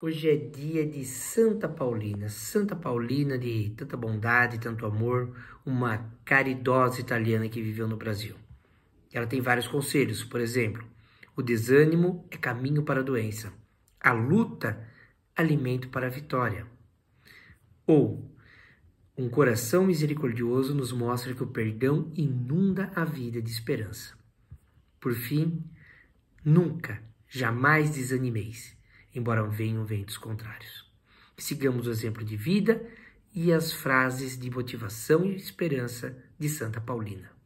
Hoje é dia de Santa Paulina. Santa Paulina de tanta bondade, tanto amor, uma caridosa italiana que viveu no Brasil. Ela tem vários conselhos, por exemplo, o desânimo é caminho para a doença, a luta, alimento para a vitória. Ou, um coração misericordioso nos mostra que o perdão inunda a vida de esperança. Por fim, nunca, jamais desanimeis embora venham ventos contrários. sigamos o exemplo de vida e as frases de motivação e esperança de Santa Paulina.